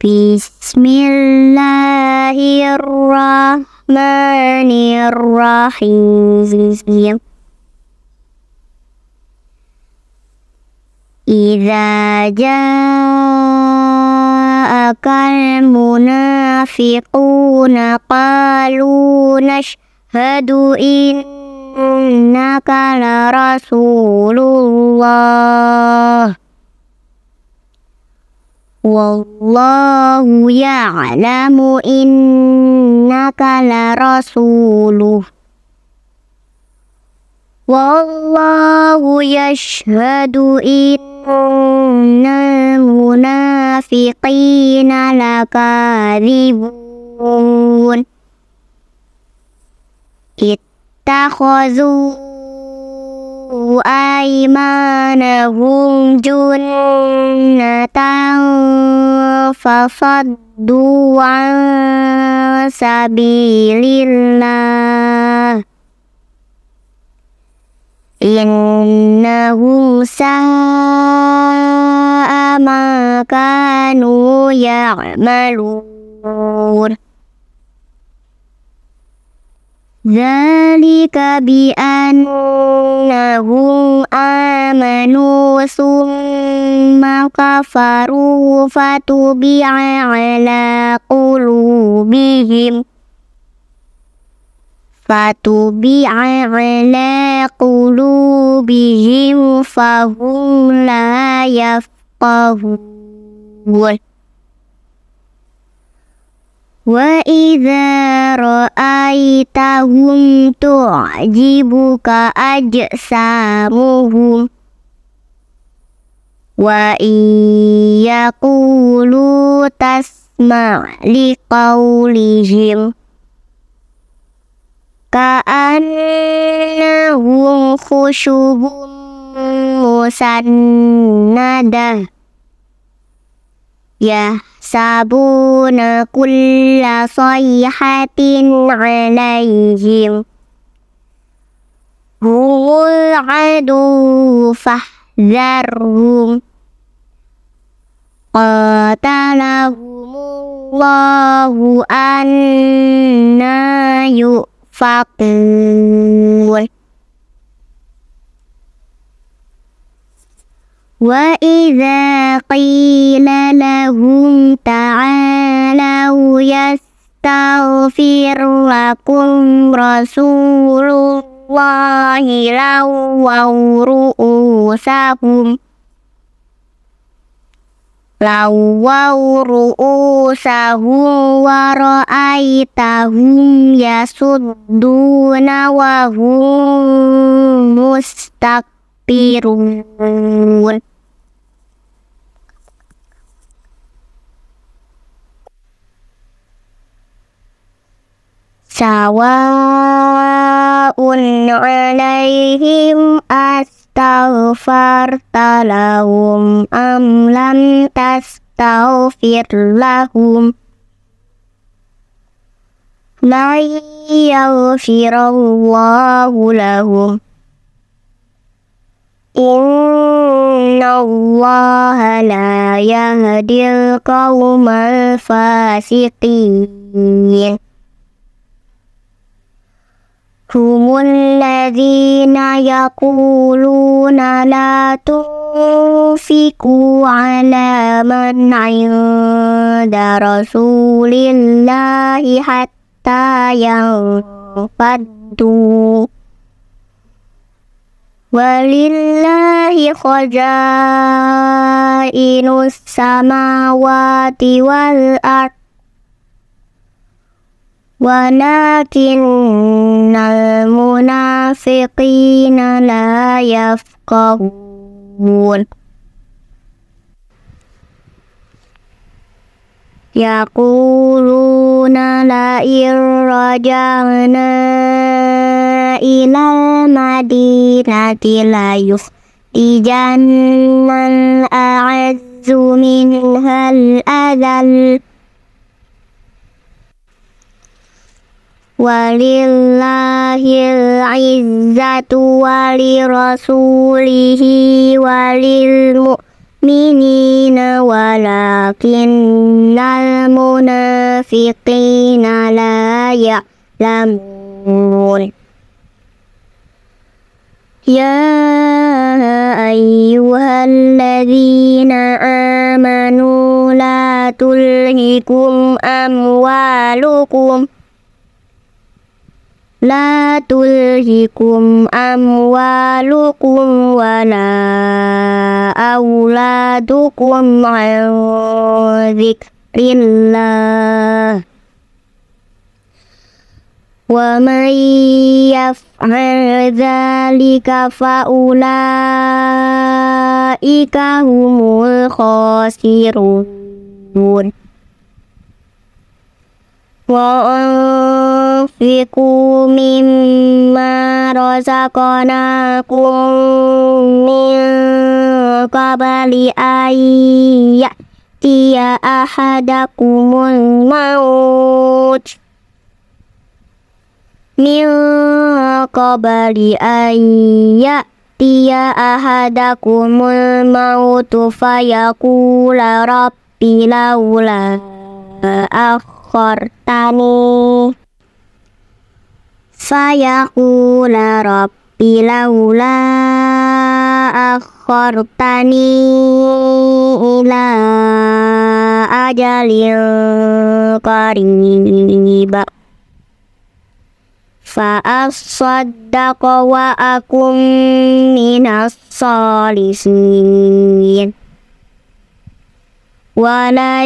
بسم الله الرحمن الرحيم إذا جاءك المنافقون قالوا نشهد إنك لرسول الله والله يعلم إنك لرسوله والله يشهد إن المنافقين لكاذبون اتخذوا أيمانهم جنة فصدوا عن سبيل الله إنهم ساء ما كانوا يعملون ذلك ذلك بأنهم آمنوا ثم كفروا فتبع على قلوبهم فتبع على قلوبهم فهم لا يفقهون وإذا رأى dibuka aja ajsamuhum wa iyaqulu tasma' liqawlihim ka'annahum khushubun musannadah يحسبون كل صيحة عليهم هم العدو فاحذرهم قاتلهم الله أنا يؤفقون وإذا قيل لهم تعالوا يستغفر لكم رسول الله لووا رؤوسهم لووا رؤوسهم ورأيتهم يصدون وهم مستكبرون سواء عليهم أستغفرت لهم أم لم تستغفر لهم لن يغفر الله لهم إن الله لا يهدي القوم الفاسقين هم الذين يقولون لا تنفقوا على من عند رسول الله حتى ينفدوا ولله خزائن السماوات والأرض ولكن المنافقين لا يفقهون يقولون لئن رجعنا إلى المدينة ليخرجن الأعز منها الأذل ولله العزة ولرسوله وللمؤمنين ولكن المنافقين لا يعلمون يا أيها الذين آمنوا لا تلهكم أموالكم لا تلهكم أموالكم ولا أولادكم عن ذكر الله ومن يفعل ذلك فأولئك هم الخاسرون Wiku Wikumim marosa kona kumil kabali ayat tia ahadakumul maut mil kabali ayat tia ahadakumul maut fayakula rabbi laula akhortani fayaqula rabbi laula akhartani ila ajalin qariba asaddaqa wa akum minas salisin ولن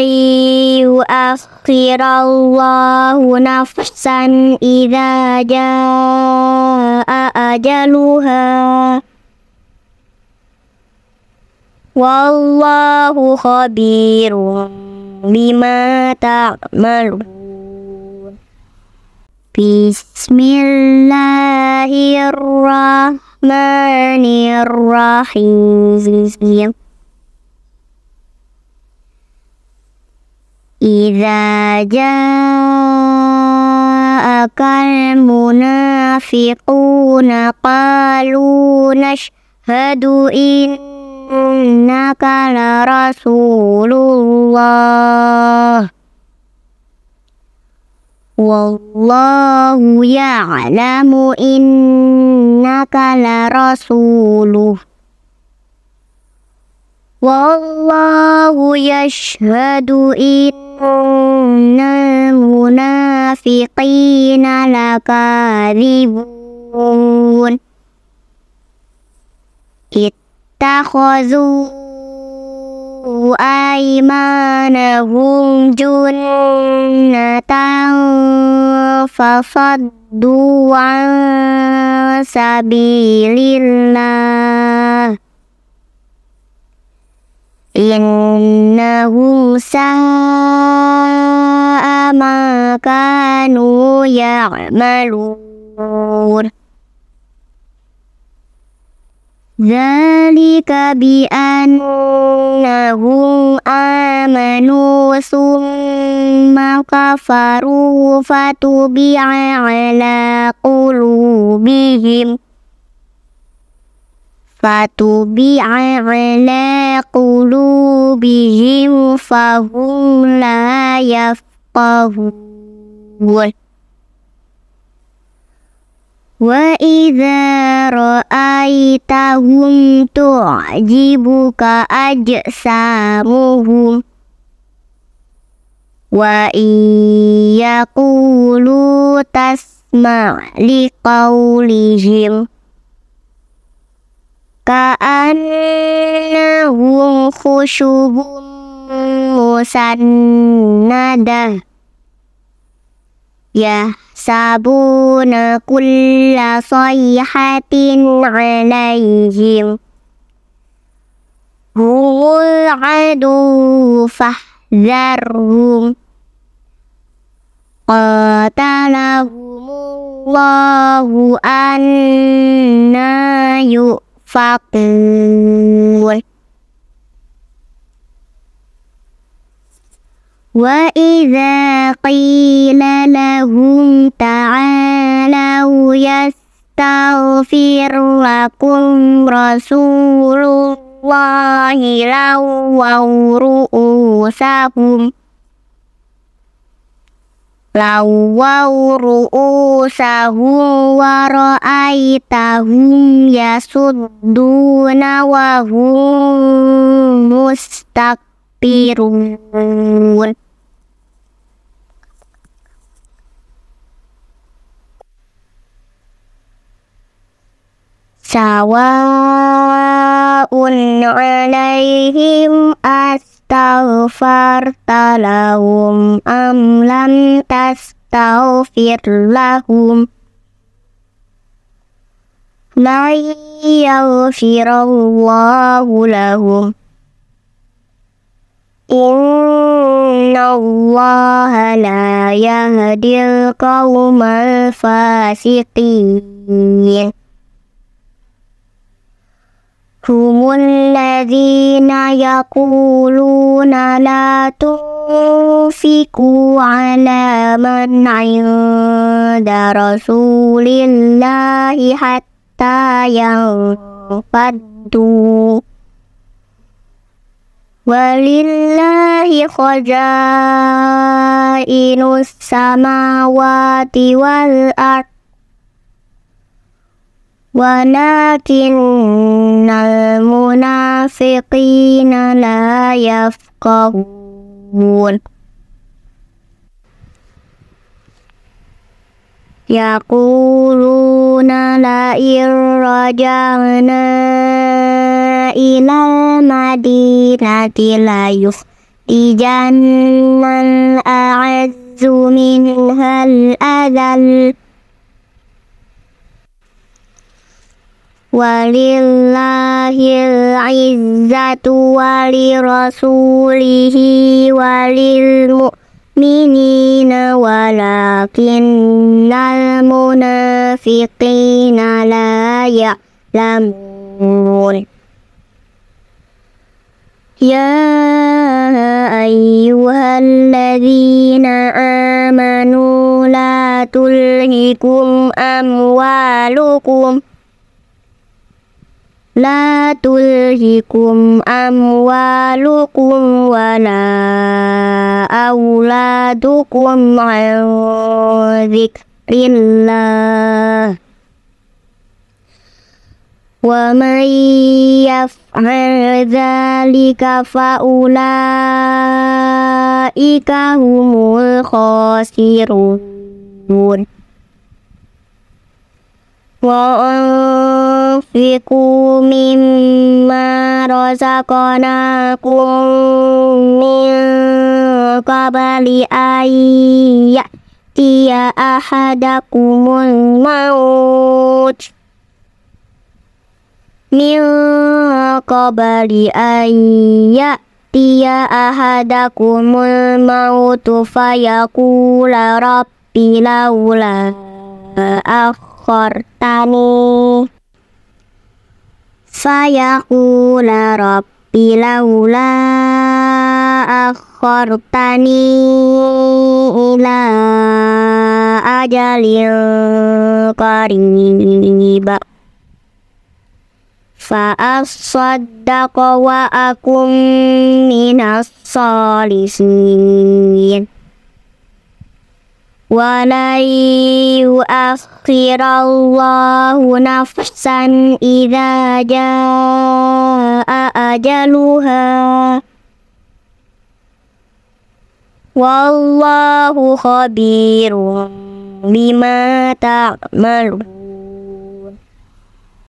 يؤخر الله نفسا إذا جاء أجلها والله خبير بما تعملون بسم الله الرحمن الرحيم إذا جاءك المنافقون قالوا نشهد إنك لرسول الله والله يعلم إنك لرسوله والله يشهد إن وإن المنافقين لكاذبون اتخذوا أيمانهم جنة فصدوا عن سبيل الله إنهم ساء ما كانوا يعملون ذلك بأنهم آمنوا ثم كفروا فتبع على قلوبهم فطبع على قلوبهم فهم لا يفقهون وإذا رأيتهم تعجبك أجسامهم وإن يقولوا تسمع لقولهم karena wujudmu sanada, ya sabun aku lah soy hatin alaihim. Huladu fahdarum, kata kamu فقول وإذا قيل لهم تعالوا يستغفر لكم رسول الله لووا رؤوسهم Lawau ru'usahum wa ra'aitahum yasudduna wa hum mustakbirun سواء عليهم أستغفرت لهم أم لم تستغفر لهم لن يغفر الله لهم إن الله لا يهدي القوم الفاسقين هم الذين يقولون لا تنفقوا على من عند رسول الله حتى ينفدوا ولله خزائن السماوات والأرض ولكن المنافقين لا يفقهون يقولون لئن رجعنا إلى المدينة ليخرجن الأعز منها الأذل ولله العزة ولرسوله وللمؤمنين ولكن المنافقين لا يعلمون يا أيها الذين آمنوا لا تلهكم أموالكم لا تلهكم أموالكم ولا أولادكم عن ذكر الله ومن يفعل ذلك فأولئك هم الخاسرون وأن Wiku mimma rozakonakum min kabali ayat Tia ahadakumul maut Min kabali ayat Tia ahadakumul maut Fayakula rabbi laula akhortani fayaqula rabbi laula akhartani ila ajalin qariba asaddaqa wa akum minas salisin ولن يؤخر الله نفسا إذا جاء أجلها والله خبير بما تعملون